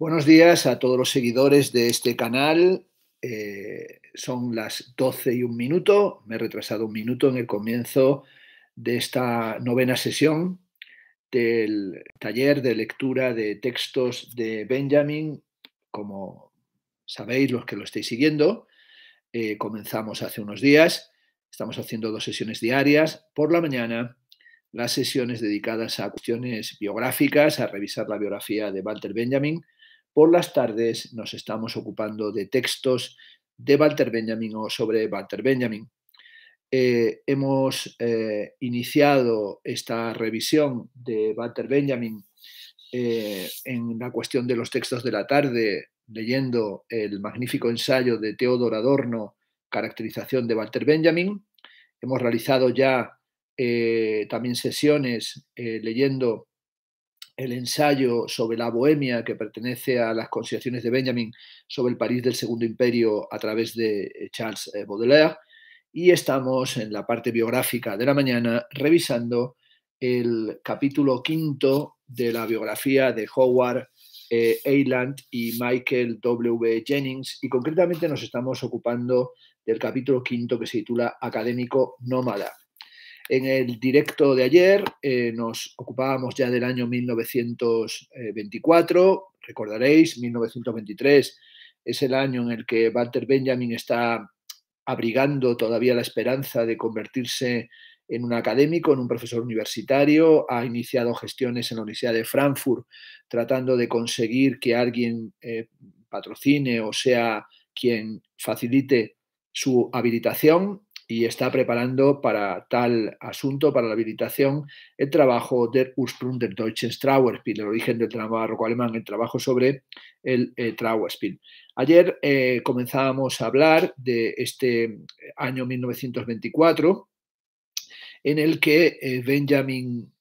Buenos días a todos los seguidores de este canal. Eh, son las 12 y un minuto. Me he retrasado un minuto en el comienzo de esta novena sesión del taller de lectura de textos de Benjamin. Como sabéis los que lo estáis siguiendo, eh, comenzamos hace unos días. Estamos haciendo dos sesiones diarias. Por la mañana las sesiones dedicadas a cuestiones biográficas, a revisar la biografía de Walter Benjamin por las tardes nos estamos ocupando de textos de Walter Benjamin o sobre Walter Benjamin. Eh, hemos eh, iniciado esta revisión de Walter Benjamin eh, en la cuestión de los textos de la tarde, leyendo el magnífico ensayo de Teodor Adorno, Caracterización de Walter Benjamin. Hemos realizado ya también sesiones leyendo el ensayo sobre la Bohemia que pertenece a las consideraciones de Benjamin sobre el París del Segundo Imperio a través de eh, Charles eh, Baudelaire y estamos en la parte biográfica de la mañana revisando el capítulo quinto de la biografía de Howard Eiland eh, y Michael W. Jennings y concretamente nos estamos ocupando del capítulo quinto que se titula Académico Nómada. En el directo de ayer eh, nos ocupábamos ya del año 1924, recordaréis, 1923 es el año en el que Walter Benjamin está abrigando todavía la esperanza de convertirse en un académico, en un profesor universitario, ha iniciado gestiones en la Universidad de Frankfurt tratando de conseguir que alguien eh, patrocine o sea quien facilite su habilitación y está preparando para tal asunto, para la habilitación, el trabajo Der Ursprung der Deutschen Trauerspiel, el origen del drama alemán, el trabajo sobre el eh, Trauerspiel. Ayer eh, comenzábamos a hablar de este año 1924, en el que eh, Benjamin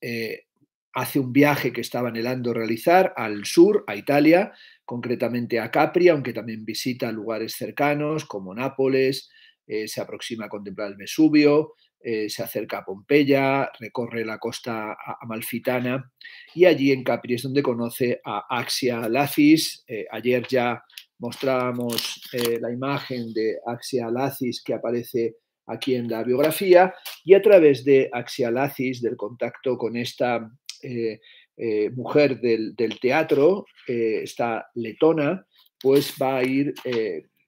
hace un viaje que estaba anhelando realizar al sur, a Italia, concretamente a Capri, aunque también visita lugares cercanos como Nápoles, eh, se aproxima a contemplar el Vesubio, eh, se acerca a Pompeya, recorre la costa amalfitana y allí en Capri es donde conoce a Axia Lacis. Eh, ayer ya mostrábamos la imagen de Axia Lacis que aparece aquí en la biografía y a través de Axia Lacis, del contacto con esta mujer del, teatro, esta letona, pues va a ir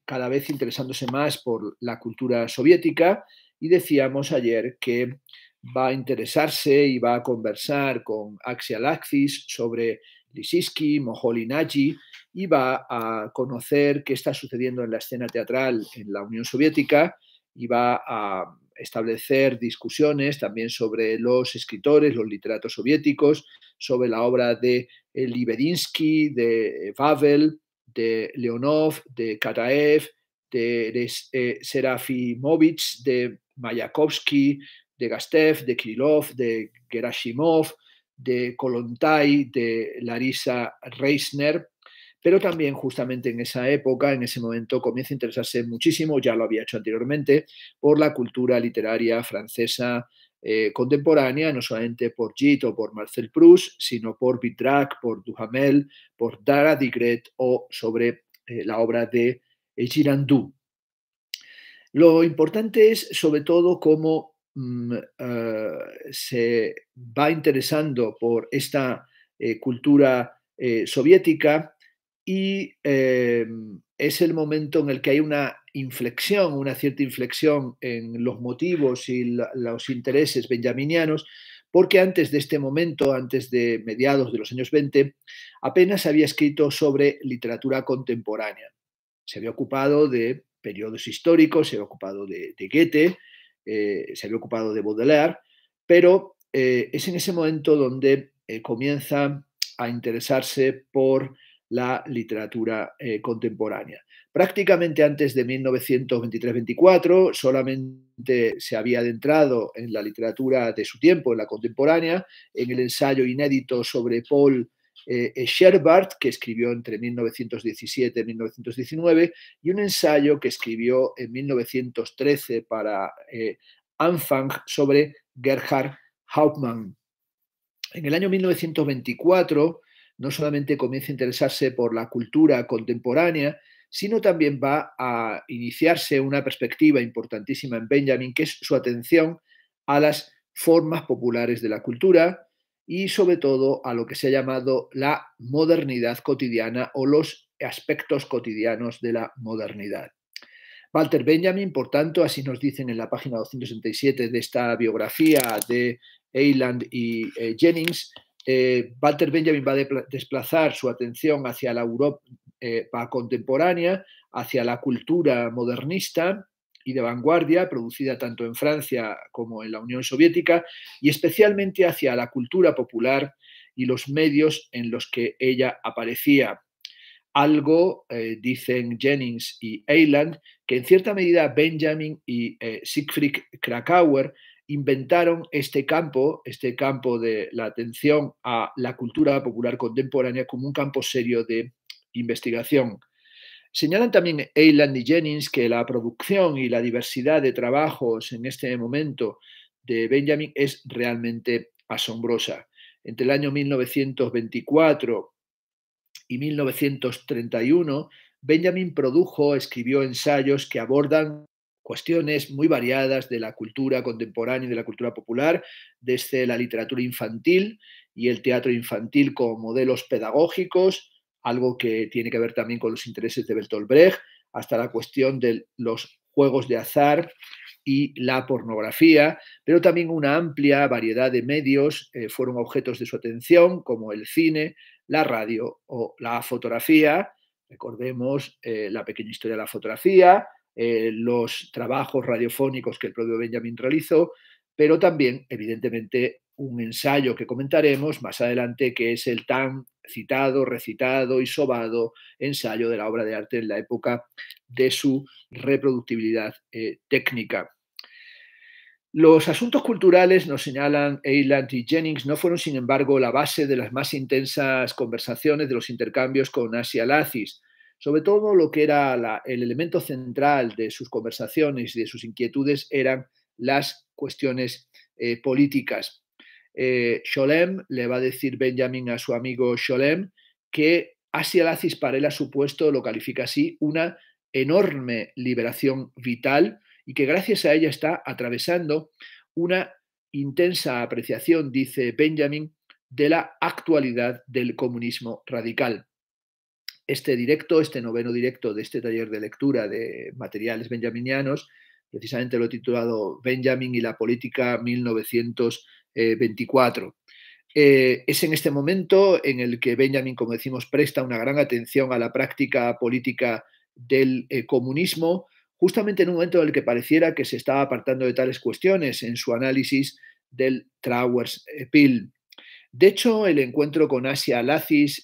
cada vez interesándose más por la cultura soviética y decíamos ayer que va a interesarse y va a conversar con Axial Axis sobre Lisiski, Moholy-Nagy y va a conocer qué está sucediendo en la escena teatral en la Unión Soviética y va a establecer discusiones también sobre los escritores, los literatos soviéticos, sobre la obra de Liberinsky, de Pavel, de Leonov, de Kataev, de, de eh, Serafimovich, de Mayakovsky, de Gastev, de Kirillov, de Gerashimov, de Kolontai, de Larisa Reisner, pero también justamente en esa época, en ese momento, comienza a interesarse muchísimo, ya lo había hecho anteriormente, por la cultura literaria francesa, eh, contemporánea, no solamente por o por Marcel Proust, sino por Vitrac, por Duhamel, por Dara Digret o sobre eh, la obra de eh, Girandú. Lo importante es, sobre todo, cómo mm, se va interesando por esta cultura soviética y es el momento en el que hay una inflexión, una cierta inflexión en los motivos y los intereses benjaminianos, porque antes de este momento, antes de mediados de los años 20, apenas había escrito sobre literatura contemporánea. Se había ocupado de periodos históricos, se había ocupado de, Goethe, eh, se había ocupado de Baudelaire, pero eh, es en ese momento donde eh, comienza a interesarse por la literatura eh, contemporánea. Prácticamente antes de 1923-24 solamente se había adentrado en la literatura de su tiempo, en la contemporánea, en el ensayo inédito sobre Paul eh, que escribió entre 1917 y 1919, y un ensayo que escribió en 1913 para eh, Anfang sobre Gerhard Hauptmann. En el año 1924 no solamente comienza a interesarse por la cultura contemporánea, sino también va a iniciarse una perspectiva importantísima en Benjamin, que es su atención a las formas populares de la cultura y sobre todo a lo que se ha llamado la modernidad cotidiana o los aspectos cotidianos de la modernidad. Walter Benjamin, por tanto, así nos dicen en la página 267 de esta biografía de Eiland y eh, Jennings, eh, Walter Benjamin va a desplazar su atención hacia la Europa eh, contemporánea, hacia la cultura modernista y de vanguardia, producida tanto en Francia como en la Unión Soviética, y especialmente hacia la cultura popular y los medios en los que ella aparecía. Algo, eh, dicen Jennings y Eiland, que en cierta medida Benjamin y Siegfried Krakauer inventaron este campo, este campo de la atención a la cultura popular contemporánea como un campo serio de investigación. Señalan también Eiland y Jennings que la producción y la diversidad de trabajos en este momento de Benjamin es realmente asombrosa. Entre el año 1924 y 1931, Benjamin produjo, escribió ensayos que abordan cuestiones muy variadas de la cultura contemporánea y de la cultura popular, desde la literatura infantil y el teatro infantil como modelos pedagógicos, algo que tiene que ver también con los intereses de Bertolt Brecht, hasta la cuestión de los juegos de azar y la pornografía, pero también una amplia variedad de medios eh, fueron objetos de su atención, como el cine, la radio o la fotografía. Recordemos eh, la pequeña historia de la fotografía, eh, los trabajos radiofónicos que el propio Benjamin realizó, pero también, evidentemente, un ensayo que comentaremos más adelante, que es el tan citado, recitado y sobado ensayo de la obra de arte en la época de su reproductibilidad eh, técnica. Los asuntos culturales, nos señalan Eiland y Jennings, no fueron, sin embargo, la base de las más intensas conversaciones de los intercambios con Asia lazis sobre todo lo que era el elemento central de sus conversaciones y de sus inquietudes eran las cuestiones eh, políticas. Eh, Sholem le va a decir Benjamin a su amigo Sholem que Asia Lazis para él lo califica así, una enorme liberación vital y que gracias a ella está atravesando una intensa apreciación, dice Benjamin, de la actualidad del comunismo radical este directo, este noveno directo de este taller de lectura de materiales benjaminianos, precisamente lo titulado Benjamin y la política 1924. Eh, es en este momento en el que Benjamin, como decimos, presta una gran atención a la práctica política del eh, comunismo, justamente en un momento en el que pareciera que se estaba apartando de tales cuestiones en su análisis del Trauer's Pill. Eh, de hecho, el encuentro con Asia Lazis,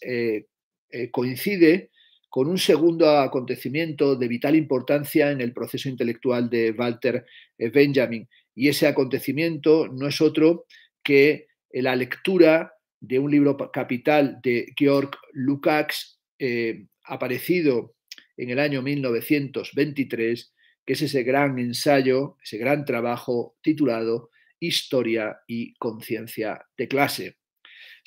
eh, coincide con un segundo acontecimiento de vital importancia en el proceso intelectual de Walter eh, Benjamin. Y ese acontecimiento no es otro que eh, la lectura de un libro capital de Georg Lukács, aparecido en el año 1923, que es ese gran ensayo, ese gran trabajo titulado Historia y Conciencia de Clase.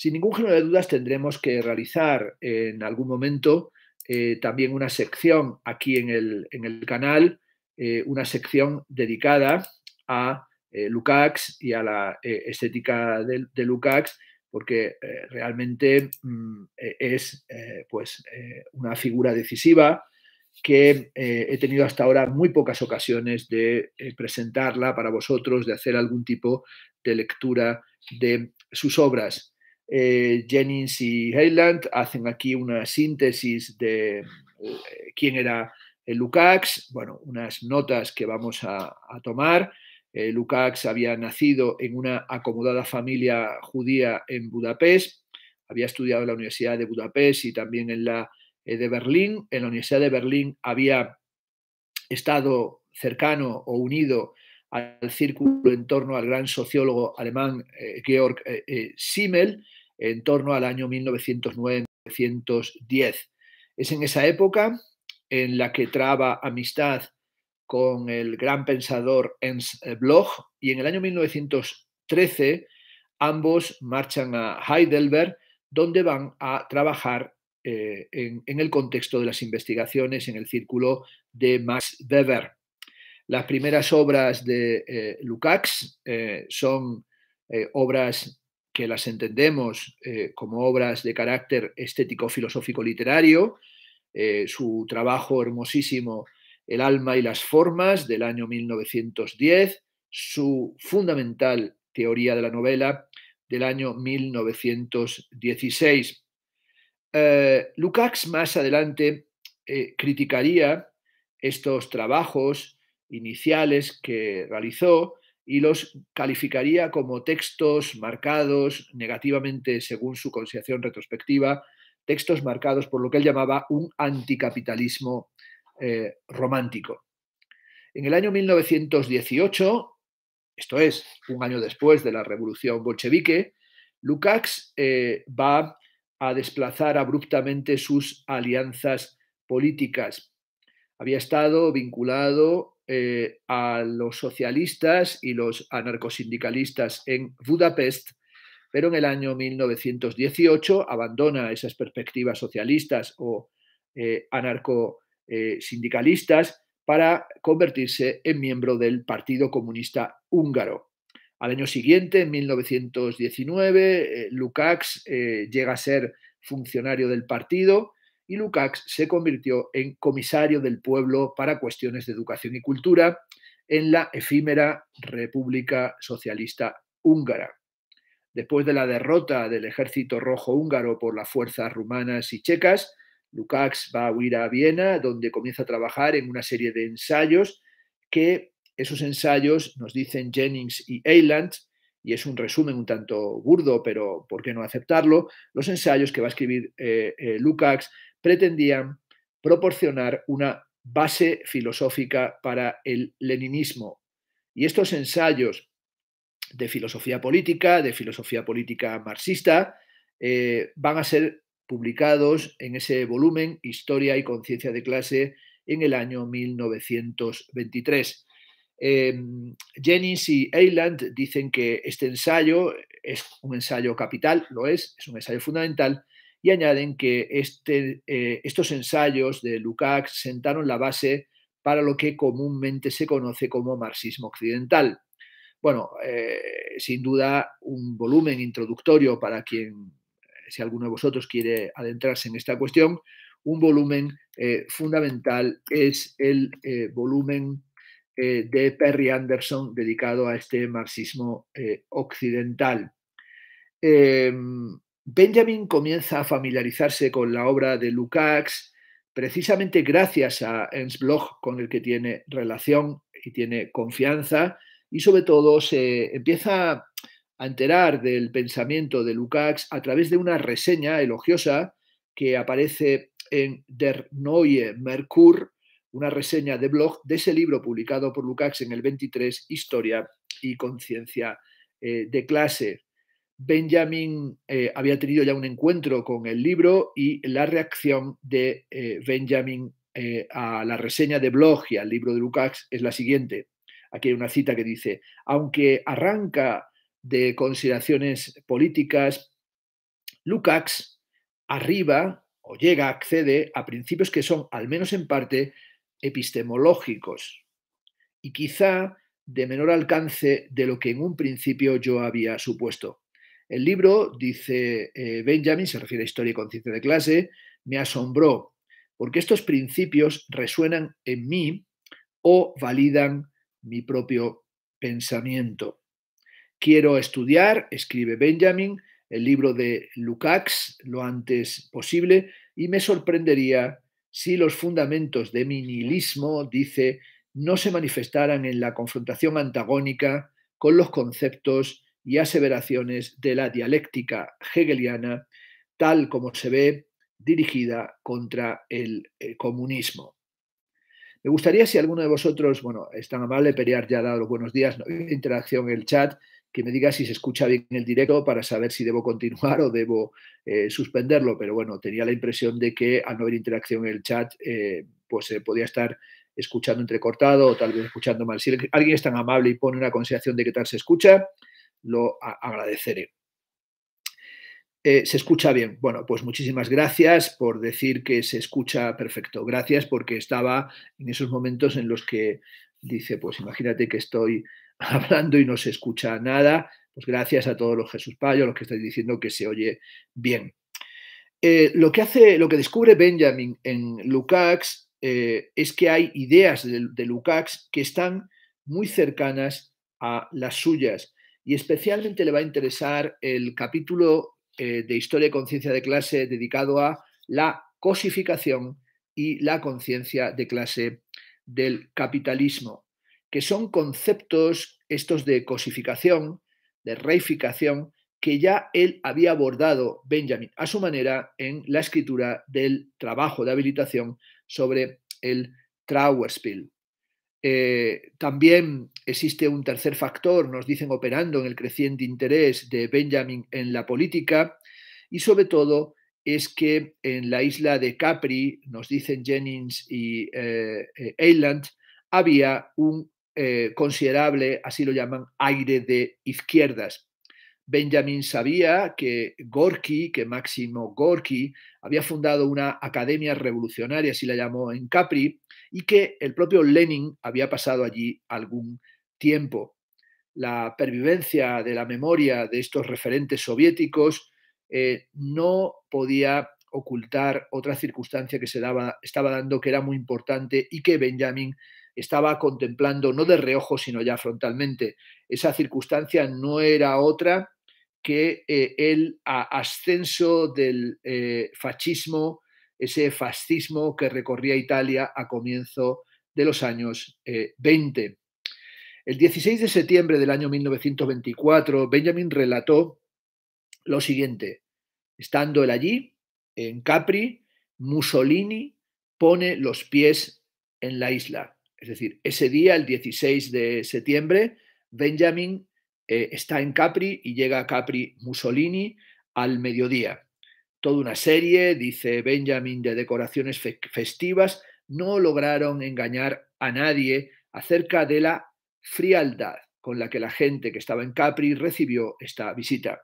Sin ningún género de dudas tendremos que realizar en algún momento eh, también una sección aquí en el, canal, eh, una sección dedicada a LUCAX eh, Lukács y a la estética de, de, Lukács, porque realmente mm, es pues, una figura decisiva que he tenido hasta ahora muy pocas ocasiones de presentarla para vosotros, de hacer algún tipo de lectura de sus obras. Eh, Jennings y Heiland hacen aquí una síntesis de eh, quién era eh, Lukács, bueno, unas notas que vamos a, tomar. Lukács había nacido en una acomodada familia judía en Budapest, había estudiado en la Universidad de Budapest y también en la de Berlín. En la Universidad de Berlín había estado cercano o unido al círculo en torno al gran sociólogo alemán Georg Simmel, en torno al año 1909-1910. Es en esa época en la que traba amistad con el gran pensador Ernst Bloch y en el año 1913 ambos marchan a Heidelberg donde van a trabajar eh, en, el contexto de las investigaciones en el círculo de Max Weber. Las primeras obras de eh, Lukács eh, son obras que las entendemos eh, como obras de carácter estético, filosófico, literario. Eh, su trabajo hermosísimo, El alma y las formas, del año 1910, su fundamental teoría de la novela, del año 1916. Eh, Lukács más adelante eh, criticaría estos trabajos iniciales que realizó y los calificaría como textos marcados negativamente según su consideración retrospectiva, textos marcados por lo que él llamaba un anticapitalismo eh, romántico. En el año 1918, esto es, un año después de la revolución bolchevique, Lukács eh, va a desplazar abruptamente sus alianzas políticas. Había estado vinculado eh, a los socialistas y los anarcosindicalistas en Budapest, pero en el año 1918 abandona esas perspectivas socialistas o eh, anarcosindicalistas eh, para convertirse en miembro del Partido Comunista Húngaro. Al año siguiente, en 1919, Lukács llega a ser funcionario del partido y Lukács se convirtió en comisario del pueblo para cuestiones de educación y cultura en la efímera República Socialista Húngara. Después de la derrota del ejército rojo húngaro por las fuerzas rumanas y checas, Lukács va a huir a Viena, donde comienza a trabajar en una serie de ensayos que esos ensayos nos dicen Jennings y Eiland, y es un resumen un tanto burdo, pero ¿por qué no aceptarlo? Los ensayos que va a escribir eh, eh, Lukács pretendían proporcionar una base filosófica para el leninismo. Y estos ensayos de filosofía política, de filosofía política marxista, eh, van a ser publicados en ese volumen Historia y Conciencia de Clase en el año 1923. Em, Jennings y Eiland dicen que este ensayo es un ensayo capital, lo es, es un ensayo fundamental, y añaden que este, eh, estos ensayos de Lukács sentaron la base para lo que comúnmente se conoce como marxismo occidental. Bueno, eh, sin duda un volumen introductorio para quien, eh, si alguno de vosotros quiere adentrarse en esta cuestión, un volumen fundamental es el volumen de Perry Anderson dedicado a este marxismo occidental. Em, Benjamin comienza a familiarizarse con la obra de Lukács precisamente gracias a Ernst Bloch, con el que tiene relación y tiene confianza, y sobre todo se empieza a enterar del pensamiento de Lukács a través de una reseña elogiosa que aparece en Der Neue Merkur, una reseña de Bloch de ese libro publicado por Lukács en el 23, Historia y Conciencia eh, de Clase. Benjamin eh, había tenido ya un encuentro con el libro y la reacción de eh, Benjamin eh, a la reseña de blog y al libro de Lukács es la siguiente. Aquí hay una cita que dice, aunque arranca de consideraciones políticas, Lukács arriba o llega, accede a principios que son, al menos en parte, epistemológicos y quizá de menor alcance de lo que en un principio yo había supuesto. El libro, dice eh, Benjamin, se refiere a historia y conciencia de clase, me asombró porque estos principios resuenan en mí o validan mi propio pensamiento. Quiero estudiar, escribe Benjamin, el libro de Lukács lo antes posible y me sorprendería si los fundamentos de mi nihilismo, dice, no se manifestaran en la confrontación antagónica con los conceptos y aseveraciones de la dialéctica hegeliana, tal como se ve dirigida contra el eh, comunismo. Me gustaría si alguno de vosotros, bueno, es tan amable, Periar ya ha dado buenos días, no, interacción en el chat, que me diga si se escucha bien el directo para saber si debo continuar o debo eh, suspenderlo, pero bueno, tenía la impresión de que al no haber interacción en el chat, eh, pues se podía estar escuchando entrecortado o tal vez escuchando mal. Si alguien es tan amable y pone una consideración de qué tal se escucha, lo agradeceré. Eh, ¿Se escucha bien? Bueno, pues muchísimas gracias por decir que se escucha perfecto. Gracias porque estaba en esos momentos en los que dice, pues imagínate que estoy hablando y no se escucha nada. Pues gracias a todos los Jesús Payo, los que estáis diciendo que se oye bien. Eh, lo que hace, lo que descubre Benjamin en Lukács eh, es que hay ideas de, de Lukács que están muy cercanas a las suyas y especialmente le va a interesar el capítulo eh, de Historia y Conciencia de clase dedicado a la cosificación y la conciencia de clase del capitalismo, que son conceptos estos de cosificación, de reificación, que ya él había abordado Benjamin a su manera en la escritura del trabajo de habilitación sobre el Trauerspiel. Eh, también Existe un tercer factor, nos dicen operando en el creciente interés de Benjamin en la política y sobre todo es que en la isla de Capri, nos dicen Jennings y Eiland, eh, eh, había un eh, considerable, así lo llaman, aire de izquierdas. Benjamin sabía que Gorky, que Máximo Gorky, había fundado una academia revolucionaria, así la llamó en Capri, y que el propio Lenin había pasado allí algún tiempo tiempo. La pervivencia de la memoria de estos referentes soviéticos eh, no podía ocultar otra circunstancia que se daba, estaba dando que era muy importante y que Benjamin estaba contemplando no de reojo, sino ya frontalmente. Esa circunstancia no era otra que eh, el ascenso del eh, fascismo, ese fascismo que recorría Italia a comienzo de los años 20. El 16 de septiembre del año 1924, Benjamin relató lo siguiente. Estando él allí, en Capri, Mussolini pone los pies en la isla. Es decir, ese día, el 16 de septiembre, Benjamin eh, está en Capri y llega a Capri Mussolini al mediodía. Toda una serie, dice Benjamin, de decoraciones festivas no lograron engañar a nadie acerca de la frialdad con la que la gente que estaba en Capri recibió esta visita.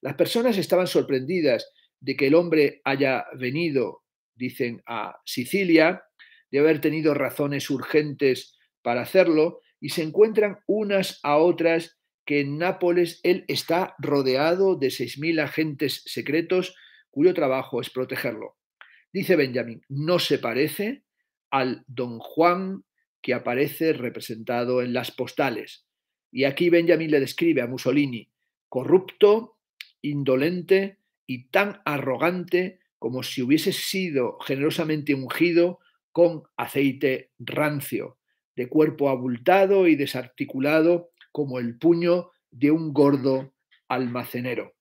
Las personas estaban sorprendidas de que el hombre haya venido, dicen, a Sicilia, de haber tenido razones urgentes para hacerlo, y se encuentran unas a otras que en Nápoles él está rodeado de 6.000 agentes secretos cuyo trabajo es protegerlo. Dice Benjamin, no se parece al don Juan que aparece representado en las postales. Y aquí Benjamin le describe a Mussolini corrupto, indolente y tan arrogante como si hubiese sido generosamente ungido con aceite rancio, de cuerpo abultado y desarticulado como el puño de un gordo almacenero.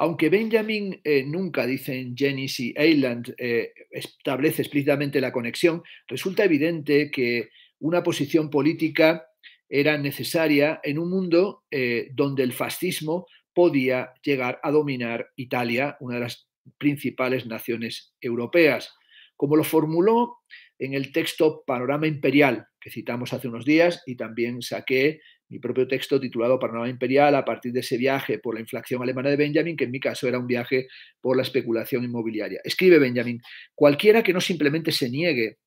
Aunque Benjamin eh, nunca, dicen Jennings y Eiland, eh, establece explícitamente la conexión, resulta evidente que una posición política era necesaria en un mundo eh, donde el fascismo podía llegar a dominar Italia, una de las principales naciones europeas. Como lo formuló en el texto Panorama Imperial, que citamos hace unos días y también saqué mi propio texto titulado Panorama Imperial a partir de ese viaje por la inflación alemana de Benjamin, que en mi caso era un viaje por la especulación inmobiliaria. Escribe Benjamin, cualquiera que no simplemente se niegue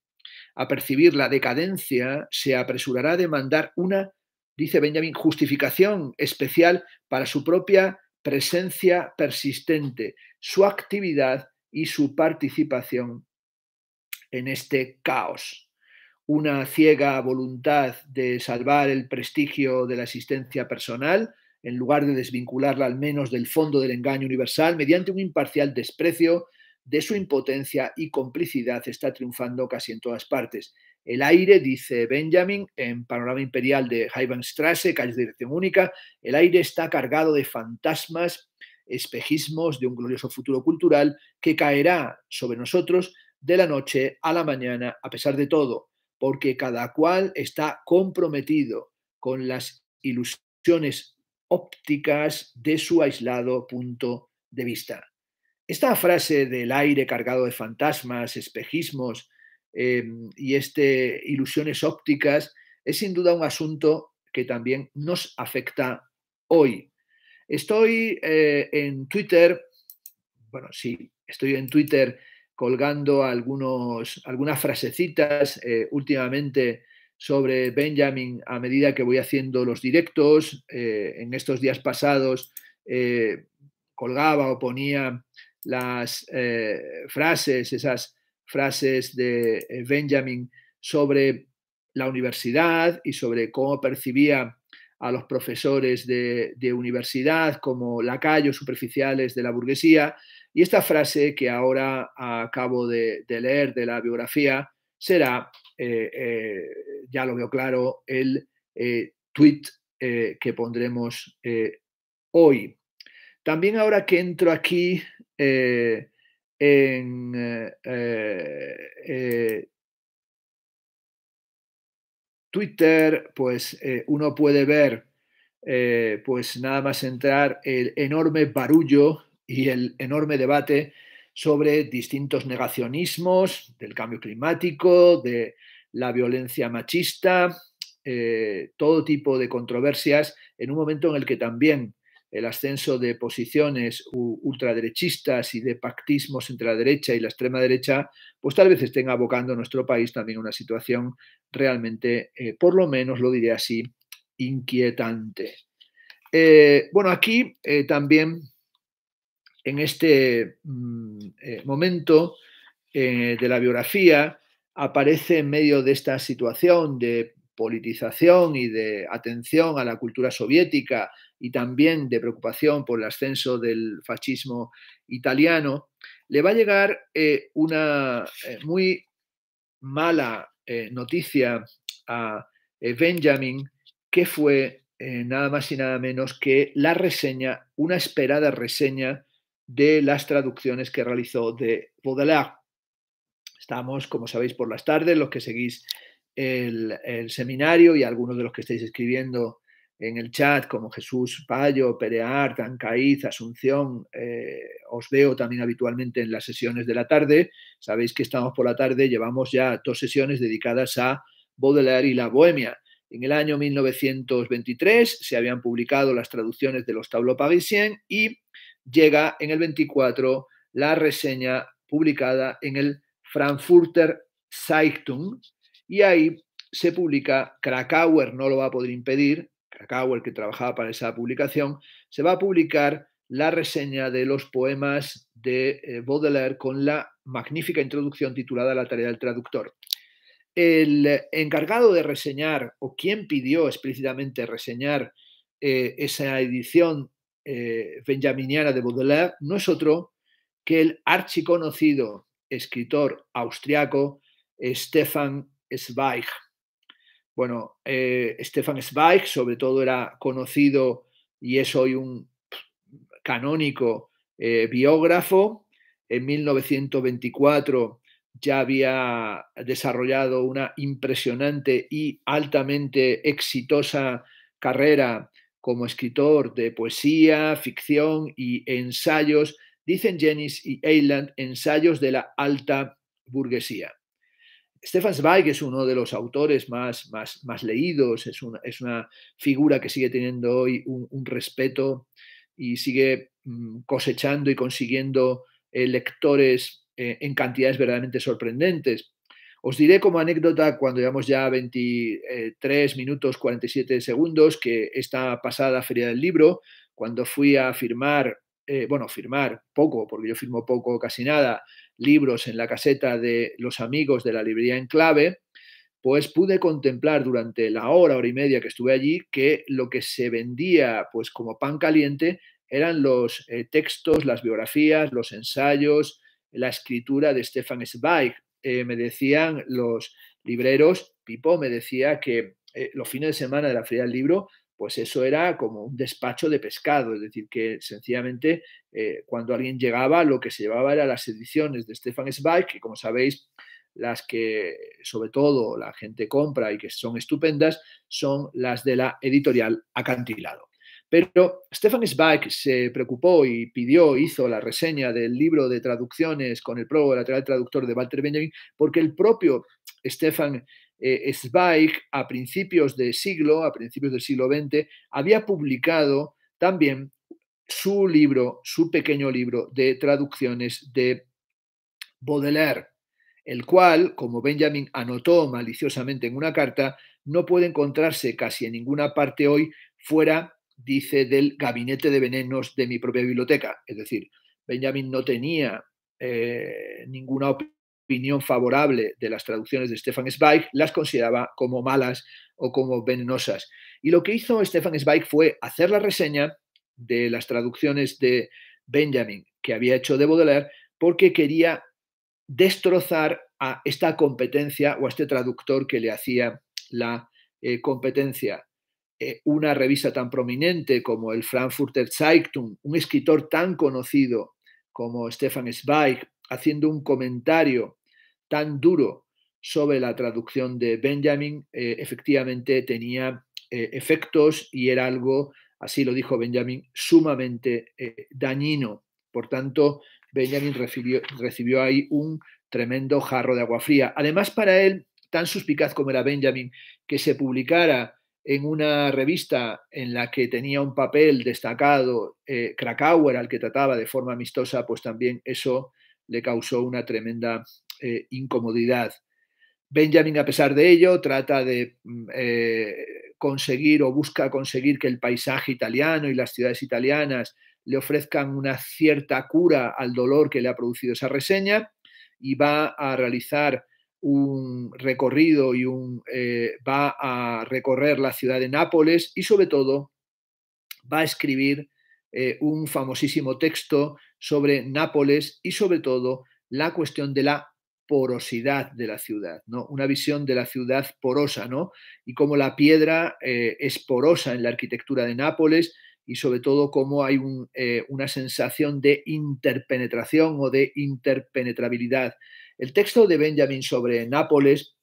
a percibir la decadencia se apresurará a demandar una, dice Benjamin, justificación especial para su propia presencia persistente, su actividad y su participación en este caos una ciega voluntad de salvar el prestigio de la asistencia personal, en lugar de desvincularla al menos del fondo del engaño universal, mediante un imparcial desprecio de su impotencia y complicidad, está triunfando casi en todas partes. El aire, dice Benjamin, en Panorama Imperial de Haydn-Strasse, calle de dirección única, el aire está cargado de fantasmas, espejismos de un glorioso futuro cultural que caerá sobre nosotros de la noche a la mañana, a pesar de todo porque cada cual está comprometido con las ilusiones ópticas de su aislado punto de vista. Esta frase del aire cargado de fantasmas, espejismos em, y este, ilusiones ópticas es sin duda un asunto que también nos afecta hoy. Estoy eh, en Twitter, bueno, sí, estoy en Twitter colgando algunos, algunas frasecitas eh, últimamente sobre Benjamin a medida que voy haciendo los directos. Eh, en estos días pasados eh, colgaba o ponía las frases, esas frases de Benjamin sobre la universidad y sobre cómo percibía a los profesores de, de universidad como lacayos superficiales de la burguesía. Y esta frase que ahora acabo de, leer de la biografía será, eh, eh, ya lo veo claro, el eh, tweet que pondremos hoy. También ahora que entro aquí en Twitter, pues uno puede ver, pues nada más entrar, el enorme barullo y el enorme debate sobre distintos negacionismos del cambio climático, de la violencia machista, eh, todo tipo de controversias, en un momento en el que también el ascenso de posiciones ultraderechistas y de pactismos entre la derecha y la extrema derecha, pues tal vez estén abocando a nuestro país también a una situación realmente, eh, por lo menos lo diré así, inquietante. Eh, bueno, aquí también en este mm, eh, momento eh, de la biografía aparece en medio de esta situación de politización y de atención a la cultura soviética y también de preocupación por el ascenso del fascismo italiano, le va a llegar eh, una muy mala noticia a Benjamin, que fue nada más y nada menos que la reseña, una esperada reseña de las traducciones que realizó de Baudelaire. Estamos, como sabéis, por las tardes, los que seguís el, seminario y algunos de los que estáis escribiendo en el chat, como Jesús Payo, Perear, Tancaíz, Asunción, eh, os veo también habitualmente en las sesiones de la tarde. Sabéis que estamos por la tarde, llevamos ya dos sesiones dedicadas a Baudelaire y la Bohemia. En el año 1923 se habían publicado las traducciones de los tableaux parisiens y llega en el 24 la reseña publicada en el Frankfurter Zeitung y ahí se publica, Krakauer no lo va a poder impedir, Krakauer que trabajaba para esa publicación, se va a publicar la reseña de los poemas de eh, Baudelaire con la magnífica introducción titulada La tarea del traductor. El encargado de reseñar, o quien pidió explícitamente reseñar eh, esa edición eh, benjaminiana de Baudelaire no es otro que el archiconocido escritor austriaco eh, Stefan Zweig. Bueno, eh, Stefan Zweig sobre todo era conocido y es hoy un canónico eh, biógrafo. En 1924 ya había desarrollado una impresionante y altamente exitosa carrera como escritor de poesía, ficción y ensayos, dicen Jennings y Eiland, ensayos de la alta burguesía. Stefan Zweig es uno de los autores más, más, leídos, es una, es una, figura que sigue teniendo hoy un respeto y sigue mm, cosechando y consiguiendo eh, lectores eh, en cantidades verdaderamente sorprendentes. Os diré como anécdota, cuando llevamos ya 23 minutos 47 segundos, que esta pasada feria del libro, cuando fui a firmar, eh, bueno, firmar poco, porque yo firmo poco, casi nada, libros en la caseta de los amigos de la librería Enclave, pues pude contemplar durante la hora, hora y media que estuve allí, que lo que se vendía pues como pan caliente eran los eh, textos, las biografías, los ensayos, la escritura de Stefan Zweig, eh, me decían los libreros, Pipo me decía que eh, los fines de semana de la Feria del Libro, pues eso era como un despacho de pescado, es decir, que sencillamente eh, cuando alguien llegaba lo que se llevaba eran las ediciones de Stefan Zweig, que como sabéis, las que sobre todo la gente compra y que son estupendas, son las de la editorial Acantilado. Pero Stefan Zweig se preocupó y pidió, hizo la reseña del libro de traducciones con el prólogo lateral traductor de Walter Benjamin, porque el propio Stefan eh, Zweig, a principios de siglo, a principios del siglo XX, había publicado también su libro, su pequeño libro de traducciones de Baudelaire, el cual, como Benjamin anotó maliciosamente en una carta, no puede encontrarse casi en ninguna parte hoy fuera dice del gabinete de venenos de mi propia biblioteca. Es decir, Benjamin no tenía eh, ninguna opinión favorable de las traducciones de Stefan Zweig, las consideraba como malas o como venenosas. Y lo que hizo Stefan Zweig fue hacer la reseña de las traducciones de Benjamin que había hecho de Baudelaire porque quería destrozar a esta competencia o a este traductor que le hacía la eh, competencia eh, una revista tan prominente como el Frankfurter Zeitung, un escritor tan conocido como Stefan Zweig, haciendo un comentario tan duro sobre la traducción de Benjamin, eh, efectivamente tenía eh, efectos y era algo, así lo dijo Benjamin, sumamente dañino. Por tanto, Benjamin recibió ahí un tremendo jarro de agua fría. Además, para él, tan suspicaz como era Benjamin, que se publicara en una revista en la que tenía un papel destacado eh, Krakauer, al que trataba de forma amistosa, pues también eso le causó una tremenda eh, incomodidad. Benjamin, a pesar de ello, trata de mm, eh, conseguir o busca conseguir que el paisaje italiano y las ciudades italianas le ofrezcan una cierta cura al dolor que le ha producido esa reseña y va a realizar un recorrido y un, eh, va a recorrer la ciudad de Nápoles y sobre todo va a escribir eh, un famosísimo texto sobre Nápoles y sobre todo la cuestión de la porosidad de la ciudad, ¿no? una visión de la ciudad porosa ¿no? y cómo la piedra eh, es porosa en la arquitectura de Nápoles y sobre todo cómo hay una sensación de interpenetración o de interpenetrabilidad el texto de Benjamin sobre Nápoles,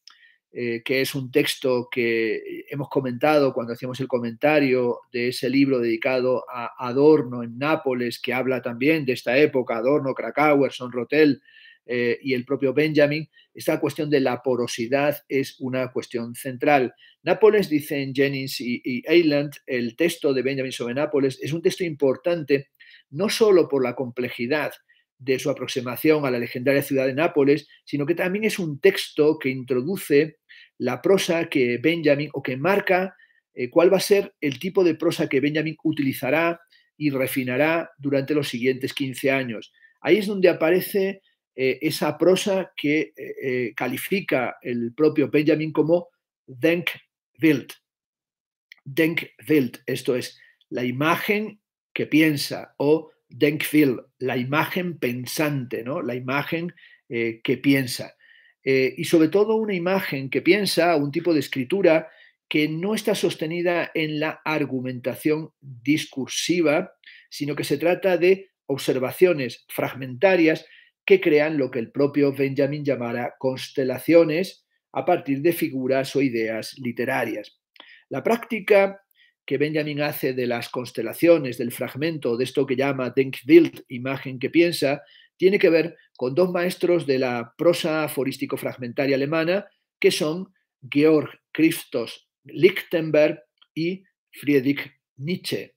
eh, que es un texto que hemos comentado cuando hacíamos el comentario de ese libro dedicado a Adorno en Nápoles, que habla también de esta época, Adorno, Krakauer, Son Rotel eh, y el propio Benjamin, esta cuestión de la porosidad es una cuestión central. Nápoles, dicen Jennings y, y Eiland, el texto de Benjamin sobre Nápoles es un texto importante no solo por la complejidad, de su aproximación a la legendaria ciudad de Nápoles, sino que también es un texto que introduce la prosa que Benjamin o que marca eh, cuál va a ser el tipo de prosa que Benjamin utilizará y refinará durante los siguientes 15 años. Ahí es donde aparece eh, esa prosa que eh, califica el propio Benjamin como Denkbild. Denkbild, esto es, la imagen que piensa o Denkfield, la imagen pensante, ¿no? la imagen eh, que piensa. Eh, y sobre todo una imagen que piensa, un tipo de escritura que no está sostenida en la argumentación discursiva, sino que se trata de observaciones fragmentarias que crean lo que el propio Benjamin llamara constelaciones a partir de figuras o ideas literarias. La práctica que Benjamin hace de las constelaciones, del fragmento, de esto que llama Denkbild, imagen que piensa, tiene que ver con dos maestros de la prosa aforístico fragmentaria alemana, que son Georg Christos Lichtenberg y Friedrich Nietzsche.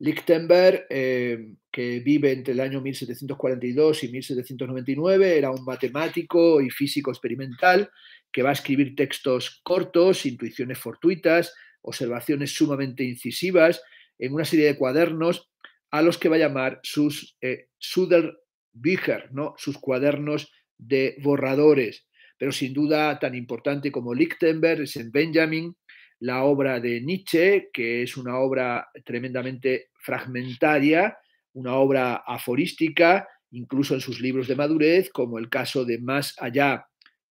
Lichtenberg, eh, que vive entre el año 1742 y 1799, era un matemático y físico experimental que va a escribir textos cortos, intuiciones fortuitas, observaciones sumamente incisivas en una serie de cuadernos a los que va a llamar sus eh, ¿no? sus cuadernos de borradores, pero sin duda tan importante como Lichtenberg, es en Benjamin, la obra de Nietzsche, que es una obra tremendamente fragmentaria, una obra aforística, incluso en sus libros de madurez, como el caso de Más allá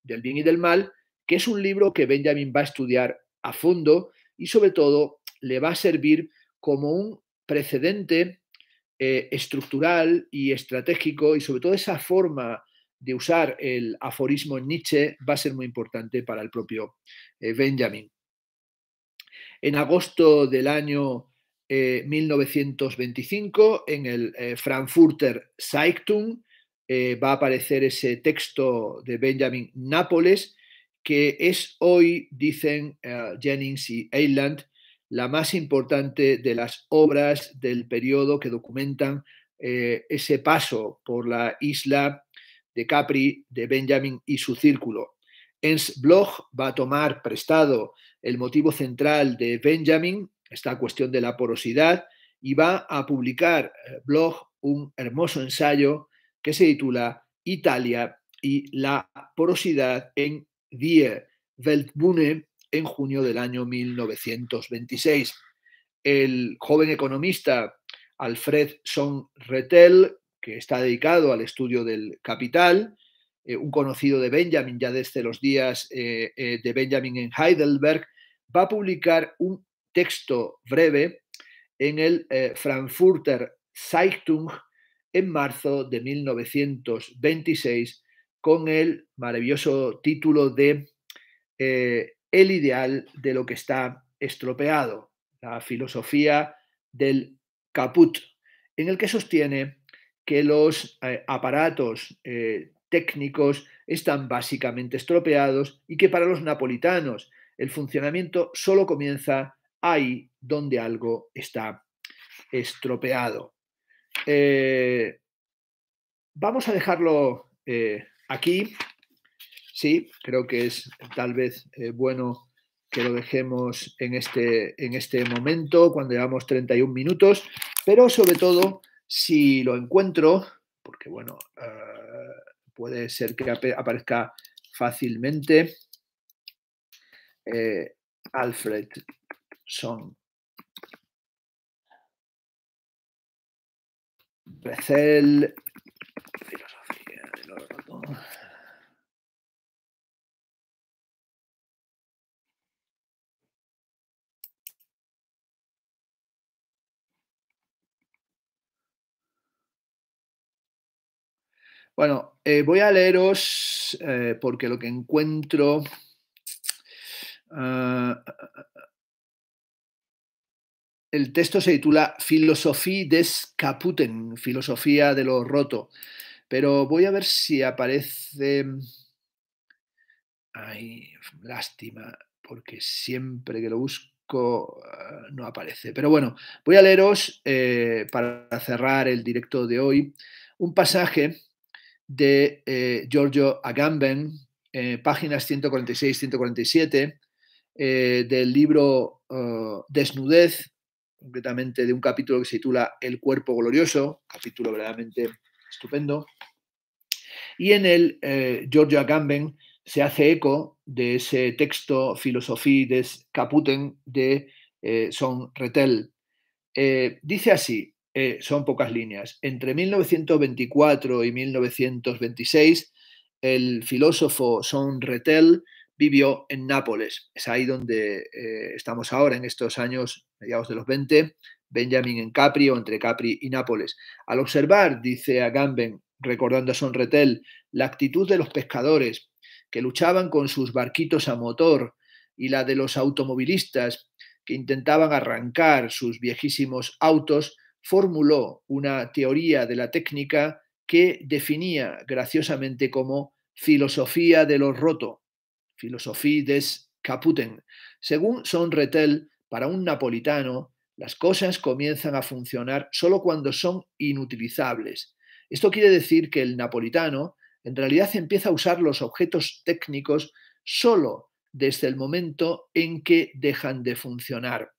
del bien y del mal, que es un libro que Benjamin va a estudiar a fondo y sobre todo le va a servir como un precedente eh, estructural y estratégico y sobre todo esa forma de usar el aforismo Nietzsche va a ser muy importante para el propio eh, Benjamin. En agosto del año 1925, eh, en el Frankfurter Zeitung, va a aparecer ese texto de Benjamin Nápoles que es hoy, dicen eh, Jennings y Eiland, la más importante de las obras del periodo que documentan eh, ese paso por la isla de Capri de Benjamin y su círculo. Ens Bloch va a tomar prestado el motivo central de Benjamin, esta cuestión de la porosidad, y va a publicar eh, Bloch un hermoso ensayo que se titula Italia y la porosidad en Die Weltbühne en junio del año 1926. El joven economista Alfred Sonretel, que está dedicado al estudio del capital, eh, un conocido de Benjamin ya desde los días eh, eh, de Benjamin en Heidelberg, va a publicar un texto breve en el Frankfurter Zeitung en marzo de 1926 con el maravilloso título de eh, El ideal de lo que está estropeado, la filosofía del caput, en el que sostiene que los eh, aparatos eh, técnicos están básicamente estropeados y que para los napolitanos el funcionamiento solo comienza ahí donde algo está estropeado. vamos a dejarlo aquí. Sí, creo que es tal vez eh, bueno que lo dejemos en este, en este momento, cuando llevamos 31 minutos, pero sobre todo si lo encuentro, porque bueno, eh, puede ser que aparezca fácilmente, eh, Alfred son, Becel, Bueno, eh, voy a leeros eh, porque lo que encuentro... Eh, el texto se titula Philosophie des Caputen, filosofía de lo roto. Pero voy a ver si aparece... Ay, lástima, porque siempre que lo busco no aparece. Pero bueno, voy a leeros para cerrar el directo de hoy un pasaje de eh, Giorgio Agamben, eh, páginas 146-147, eh, del libro oh, Desnudez, concretamente de un capítulo que se titula El cuerpo glorioso, capítulo verdaderamente estupendo. Y en el Giorgio Agamben se hace eco de ese texto Filosofía des Caputen de Son Retel. dice así, eh, son pocas líneas. Entre 1924 y 1926, el filósofo Son Retel vivió en Nápoles. Es ahí donde eh, estamos ahora, en estos años, mediados de los 20, Benjamin en Capri o entre Capri y Nápoles. Al observar, dice Agamben, recordando a Son Retel, la actitud de los pescadores que luchaban con sus barquitos a motor y la de los automovilistas que intentaban arrancar sus viejísimos autos, formuló una teoría de la técnica que definía graciosamente como filosofía de los roto, filosofía des caputen. Según Retel, para un napolitano, las cosas comienzan a funcionar solo cuando son inutilizables. Esto quiere decir que el napolitano en realidad empieza a usar los objetos técnicos solo desde el momento en que dejan de funcionar.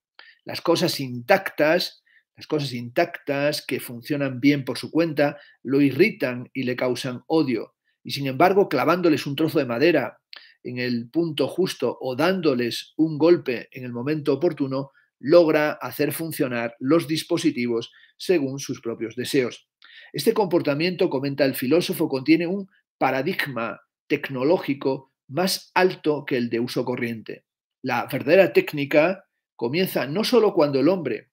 Las cosas intactas las cosas intactas, que funcionan bien por su cuenta, lo irritan y le causan odio. Y sin embargo, clavándoles un trozo de madera en el punto justo o dándoles un golpe en el momento oportuno, logra hacer funcionar los dispositivos según sus propios deseos. Este comportamiento, comenta el filósofo, contiene un paradigma tecnológico más alto que el de uso corriente. La verdadera técnica comienza no sólo cuando el hombre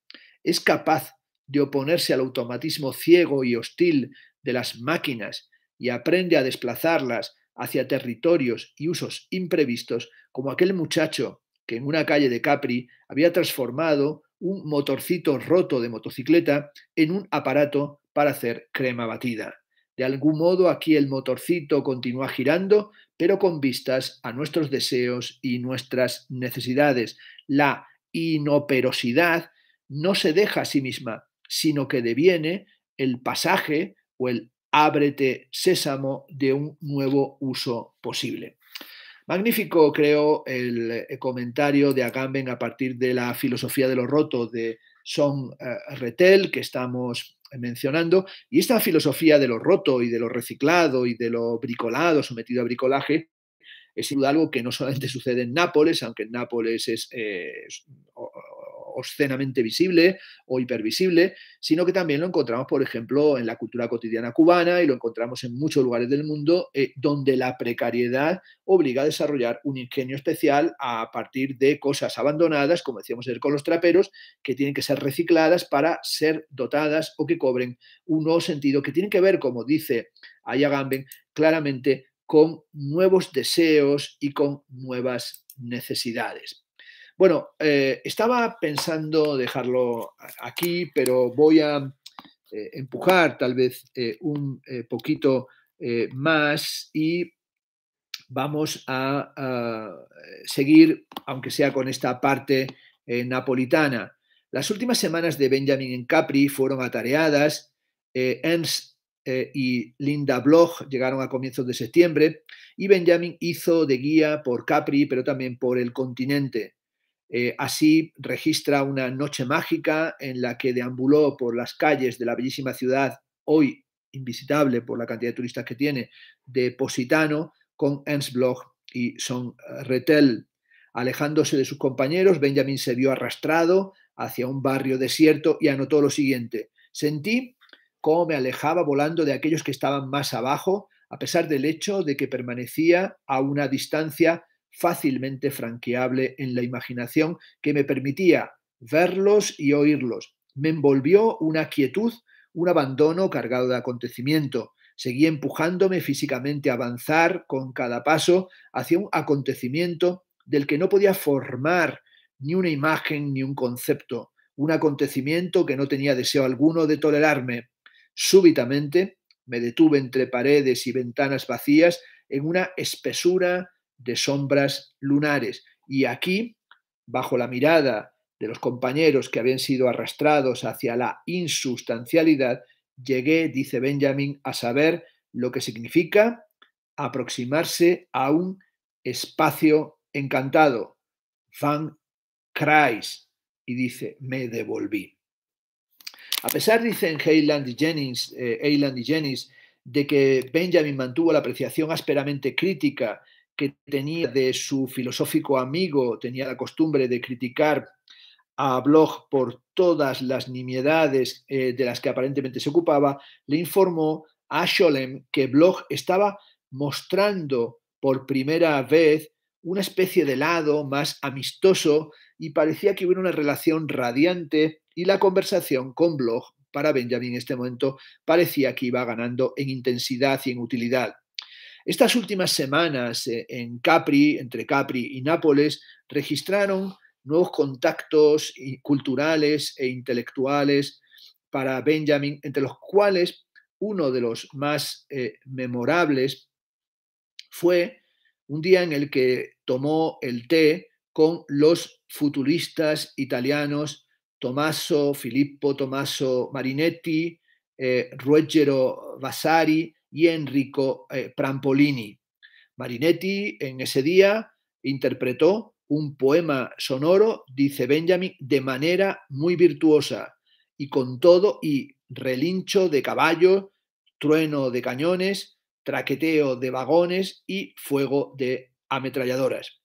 es capaz de oponerse al automatismo ciego y hostil de las máquinas y aprende a desplazarlas hacia territorios y usos imprevistos, como aquel muchacho que en una calle de Capri había transformado un motorcito roto de motocicleta en un aparato para hacer crema batida. De algún modo aquí el motorcito continúa girando, pero con vistas a nuestros deseos y nuestras necesidades. La inoperosidad no se deja a sí misma, sino que deviene el pasaje o el ábrete sésamo de un nuevo uso posible. Magnífico, creo, el eh, comentario de Agamben a partir de la filosofía de lo roto de Son eh, Retel, que estamos mencionando, y esta filosofía de lo roto y de lo reciclado y de lo bricolado, sometido a bricolaje, es algo que no solamente sucede en Nápoles, aunque en Nápoles es eh, obscenamente visible o hipervisible, sino que también lo encontramos, por ejemplo, en la cultura cotidiana cubana y lo encontramos en muchos lugares del mundo eh, donde la precariedad obliga a desarrollar un ingenio especial a partir de cosas abandonadas, como decíamos ayer con los traperos, que tienen que ser recicladas para ser dotadas o que cobren un nuevo sentido que tiene que ver, como dice Ayagamben, claramente con nuevos deseos y con nuevas necesidades. Bueno, eh, estaba pensando dejarlo aquí, pero voy a eh, empujar tal vez eh, un poquito más y vamos a, a, seguir, aunque sea con esta parte napolitana. Las últimas semanas de Benjamin en Capri fueron atareadas. Ernst y Linda Bloch llegaron a comienzos de septiembre y Benjamin hizo de guía por Capri, pero también por el continente. Eh, así registra una noche mágica en la que deambuló por las calles de la bellísima ciudad, hoy invisitable por la cantidad de turistas que tiene, de Positano, con Ernst Bloch y Son eh, Retel. Alejándose de sus compañeros, Benjamin se vio arrastrado hacia un barrio desierto y anotó lo siguiente. Sentí cómo me alejaba volando de aquellos que estaban más abajo, a pesar del hecho de que permanecía a una distancia fácilmente franqueable en la imaginación que me permitía verlos y oírlos. Me envolvió una quietud, un abandono cargado de acontecimiento. Seguí empujándome físicamente a avanzar con cada paso hacia un acontecimiento del que no podía formar ni una imagen ni un concepto, un acontecimiento que no tenía deseo alguno de tolerarme. Súbitamente me detuve entre paredes y ventanas vacías en una espesura de sombras lunares. Y aquí, bajo la mirada de los compañeros que habían sido arrastrados hacia la insustancialidad, llegué, dice Benjamin, a saber lo que significa aproximarse a un espacio encantado. Van Kreis. Y dice, me devolví. A pesar, dicen Heyland y Jennings, eh, Heyland y Jennings de que Benjamin mantuvo la apreciación ásperamente crítica que tenía de su filosófico amigo, tenía la costumbre de criticar a Bloch por todas las nimiedades eh, de las que aparentemente se ocupaba, le informó a Scholem que Bloch estaba mostrando por primera vez una especie de lado más amistoso y parecía que hubiera una relación radiante y la conversación con Bloch para Benjamin en este momento parecía que iba ganando en intensidad y en utilidad. Estas últimas semanas eh, en Capri, entre Capri y Nápoles, registraron nuevos contactos culturales e intelectuales para Benjamin, entre los cuales uno de los más eh, memorables fue un día en el que tomó el té con los futuristas italianos Tommaso, Filippo Tommaso Marinetti, eh, Vasari, y Enrico eh, Prampolini. Marinetti en ese día interpretó un poema sonoro, dice Benjamin, de manera muy virtuosa y con todo y relincho de caballos, trueno de cañones, traqueteo de vagones y fuego de ametralladoras.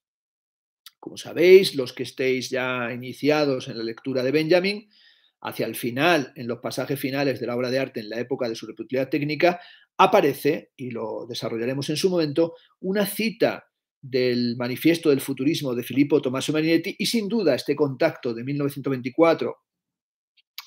Como sabéis, los que estéis ya iniciados en la lectura de Benjamin, hacia el final, en los pasajes finales de la obra de arte en la época de su reputación técnica, aparece, y lo desarrollaremos en su momento, una cita del manifiesto del futurismo de Filippo Tommaso Marinetti y sin duda este contacto de 1924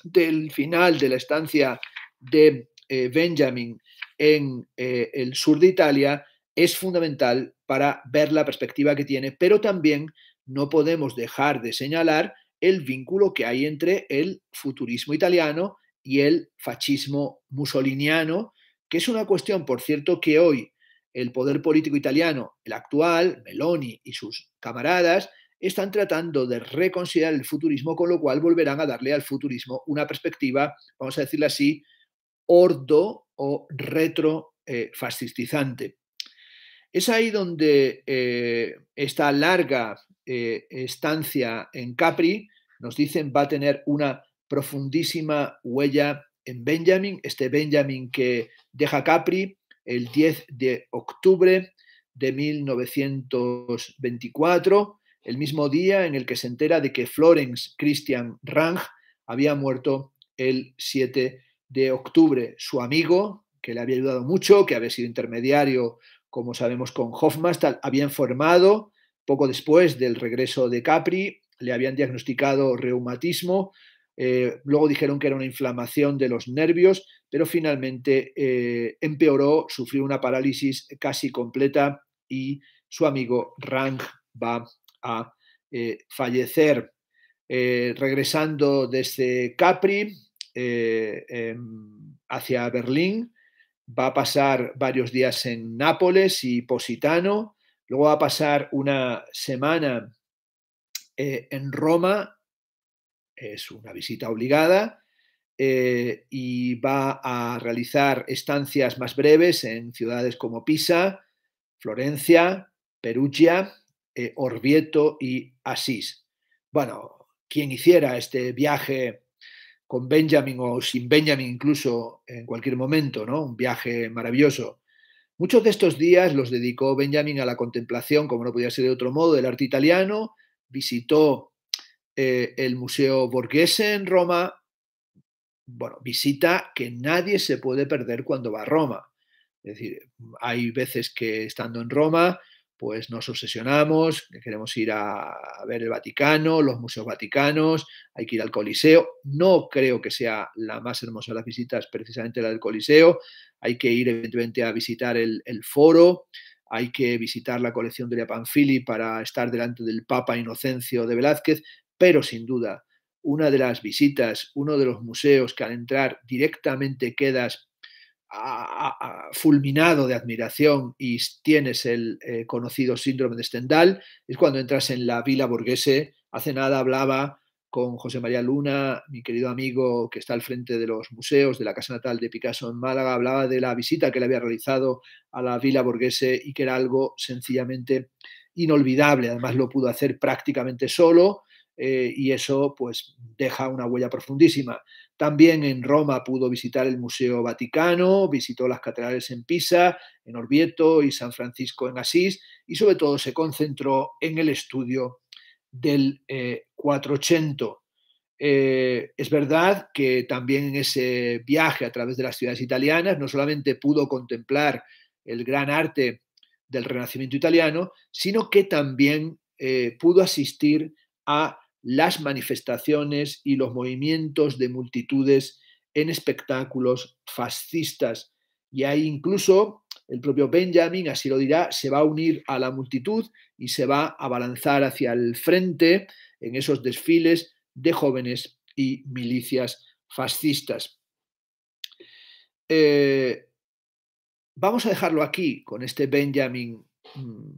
del final de la estancia de eh, Benjamin en eh, el sur de Italia es fundamental para ver la perspectiva que tiene, pero también no podemos dejar de señalar el vínculo que hay entre el futurismo italiano y el fascismo musoliniano, que es una cuestión, por cierto, que hoy el poder político italiano, el actual, Meloni y sus camaradas, están tratando de reconsiderar el futurismo, con lo cual volverán a darle al futurismo una perspectiva, vamos a decirlo así, ordo o retrofascistizante. Eh, es ahí donde eh, esta larga eh, estancia en Capri, nos dicen, va a tener una profundísima huella en Benjamin, este Benjamin que deja Capri el 10 de octubre de 1924, el mismo día en el que se entera de que Florence Christian Rang había muerto el 7 de octubre. Su amigo, que le había ayudado mucho, que había sido intermediario, como sabemos, con Hofmannsthal, había informado poco después del regreso de Capri, le habían diagnosticado reumatismo, eh, luego dijeron que era una inflamación de los nervios, pero finalmente eh, empeoró, sufrió una parálisis casi completa y su amigo Rang va a eh, fallecer. regresando desde Capri em, hacia Berlín, va a pasar varios días en Nápoles y Positano, luego va a pasar una semana en Roma es una visita obligada eh, y va a realizar estancias más breves en ciudades como Pisa, Florencia, Perugia, eh, Orvieto y Asís. Bueno, quien hiciera este viaje con Benjamin o sin Benjamin incluso en cualquier momento, ¿no? Un viaje maravilloso. Muchos de estos días los dedicó Benjamin a la contemplación, como no podía ser de otro modo, del arte italiano, visitó eh, el Museo Borghese en Roma, bueno, visita que nadie se puede perder cuando va a Roma. Es decir, hay veces que estando en Roma, pues nos obsesionamos, queremos ir a ver el Vaticano, los museos vaticanos, hay que ir al Coliseo. No creo que sea la más hermosa de las visitas, precisamente la del Coliseo. Hay que ir evidentemente a visitar el, foro, hay que visitar la colección de Panfili para estar delante del Papa Inocencio de Velázquez, pero sin duda una de las visitas, uno de los museos que al entrar directamente quedas fulminado de admiración y tienes el eh, conocido síndrome de Stendhal, es cuando entras en la Vila Borghese. Hace nada hablaba con José María Luna, mi querido amigo que está al frente de los museos de la Casa Natal de Picasso en Málaga, hablaba de la visita que le había realizado a la Vila Borghese y que era algo sencillamente inolvidable. Además lo pudo hacer prácticamente solo, eh, y eso pues deja una huella profundísima. También en Roma pudo visitar el Museo Vaticano, visitó las catedrales en Pisa, en Orvieto y San Francisco en Asís y sobre todo se concentró en el estudio del eh, eh es verdad que también en ese viaje a través de las ciudades italianas no solamente pudo contemplar el gran arte del Renacimiento italiano, sino que también eh, pudo asistir a las manifestaciones y los movimientos de multitudes en espectáculos fascistas. Y ahí incluso el propio Benjamin, así lo dirá, se va a unir a la multitud y se va a balanzar hacia el frente en esos desfiles de jóvenes y milicias fascistas. Eh, vamos a dejarlo aquí con este Benjamin mm,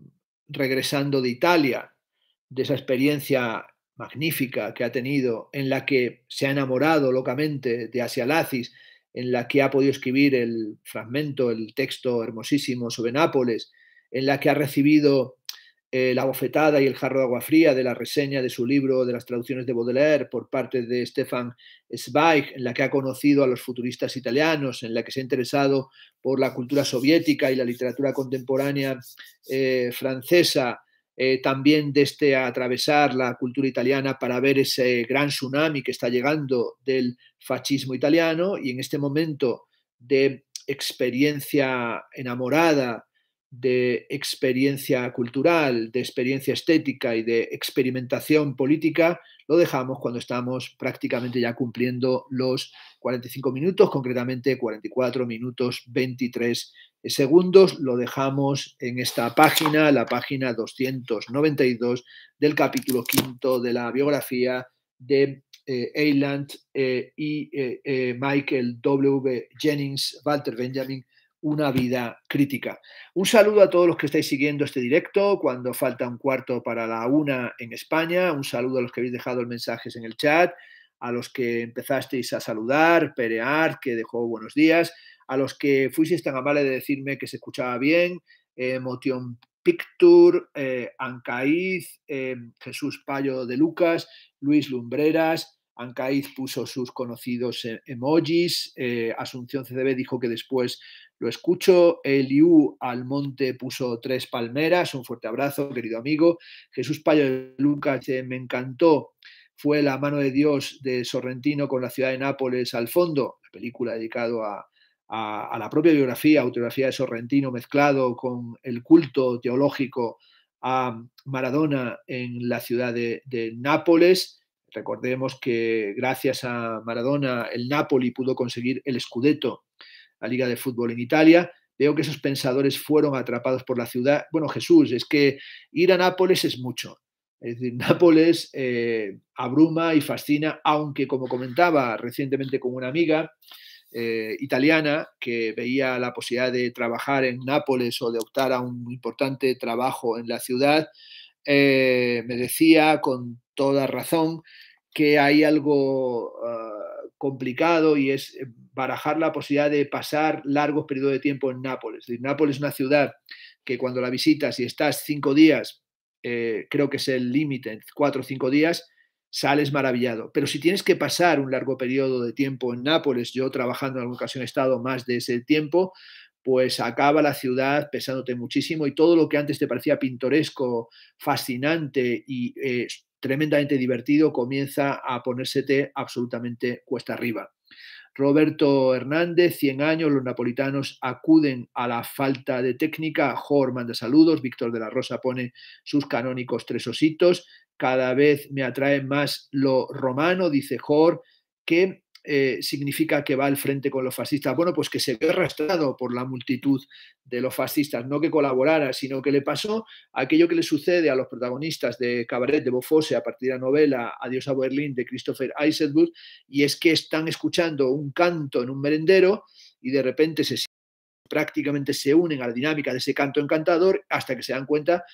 regresando de Italia, de esa experiencia magnífica que ha tenido, en la que se ha enamorado locamente de Asia Lazis, en la que ha podido escribir el fragmento, el texto hermosísimo sobre Nápoles, en la que ha recibido eh, la bofetada y el jarro de agua fría de la reseña de su libro de las traducciones de Baudelaire por parte de Stefan Zweig, en la que ha conocido a los futuristas italianos, en la que se ha interesado por la cultura soviética y la literatura contemporánea eh, francesa, eh, también desde este atravesar la cultura italiana para ver ese gran tsunami que está llegando del fascismo italiano y en este momento de experiencia enamorada de experiencia cultural, de experiencia estética y de experimentación política, lo dejamos cuando estamos prácticamente ya cumpliendo los 45 minutos, concretamente 44 minutos 23 segundos. Lo dejamos en esta página, la página 292 del capítulo quinto de la biografía de Eiland eh, eh, y eh, Michael W. Jennings, Walter Benjamin una vida crítica. Un saludo a todos los que estáis siguiendo este directo cuando falta un cuarto para la una en España. Un saludo a los que habéis dejado mensajes en el chat, a los que empezasteis a saludar, Perear, que dejó buenos días, a los que fuisteis tan amables de decirme que se escuchaba bien, eh, motion Picture, eh, Ancaíz, eh, Jesús Payo de Lucas, Luis Lumbreras, Ancaíz puso sus conocidos emojis, Asunción CDB dijo que después lo escucho, Eliú monte puso tres palmeras, un fuerte abrazo, querido amigo. Jesús Payo de Lucas, me encantó, fue La mano de Dios de Sorrentino con la ciudad de Nápoles al fondo, la película dedicada a, la propia biografía, autobiografía de Sorrentino mezclado con el culto teológico a Maradona en la ciudad de, de Nápoles. Recordemos que gracias a Maradona el Napoli pudo conseguir el Scudetto la Liga de Fútbol en Italia. Veo que esos pensadores fueron atrapados por la ciudad. Bueno, Jesús, es que ir a Nápoles es mucho. Es decir, Nápoles eh, abruma y fascina, aunque como comentaba recientemente con una amiga eh, italiana que veía la posibilidad de trabajar en Nápoles o de optar a un importante trabajo en la ciudad, eh, me decía con toda razón que hay algo ah, complicado y es eh, barajar la posibilidad de pasar largos periodos de tiempo en Nápoles. Nápoles es una ciudad que cuando la visitas y estás cinco días, eh, creo que es el límite, cuatro o cinco días, sales maravillado. Pero si tienes que pasar un largo periodo de tiempo en Nápoles, yo trabajando en alguna ocasión he estado más de ese tiempo, pues acaba la ciudad pesándote muchísimo y todo lo que antes te parecía pintoresco, fascinante y eh, tremendamente divertido comienza a ponérsete absolutamente cuesta arriba. Roberto Hernández, 100 años, los napolitanos acuden a la falta de técnica, Jor manda saludos, Víctor de la Rosa pone sus canónicos tres ositos, cada vez me atrae más lo romano, dice Jor, que eh, significa que va al frente con los fascistas. Bueno, pues que se ve arrastrado por la multitud de los fascistas, no que colaborara, sino que le pasó aquello que le sucede a los protagonistas de Cabaret de Bofose a partir de la novela Adiós a Berlín de Christopher Isherwood, y es que están escuchando un canto en un merendero y de repente se prácticamente se unen a la dinámica de ese canto encantador hasta que se dan cuenta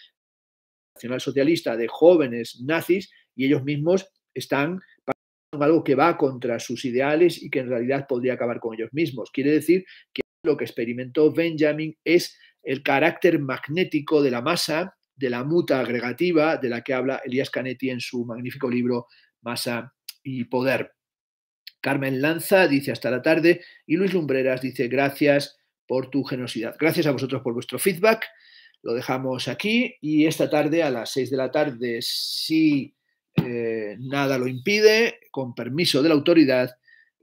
nacional socialista de jóvenes nazis y ellos mismos están algo que va contra sus ideales y que en realidad podría acabar con ellos mismos. Quiere decir que lo que experimentó Benjamin es el carácter magnético de la masa, de la muta agregativa, de la que habla Elias Canetti en su magnífico libro Masa y Poder. Carmen Lanza dice hasta la tarde y Luis Lumbreras dice gracias por tu generosidad. Gracias a vosotros por vuestro feedback. Lo dejamos aquí y esta tarde a las 6 de la tarde, sí eh, nada lo impide, con permiso de la autoridad,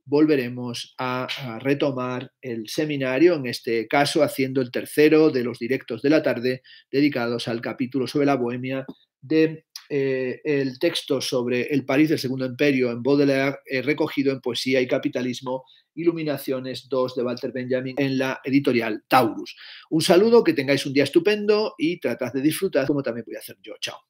volveremos a, retomar el seminario, en este caso haciendo el tercero de los directos de la tarde dedicados al capítulo sobre la Bohemia del eh, texto sobre el París del Segundo Imperio en Baudelaire, eh, recogido en Poesía y Capitalismo, Iluminaciones 2 de Walter Benjamin en la editorial Taurus. Un saludo, que tengáis un día estupendo y tratad de disfrutar como también voy a hacer yo. Chao.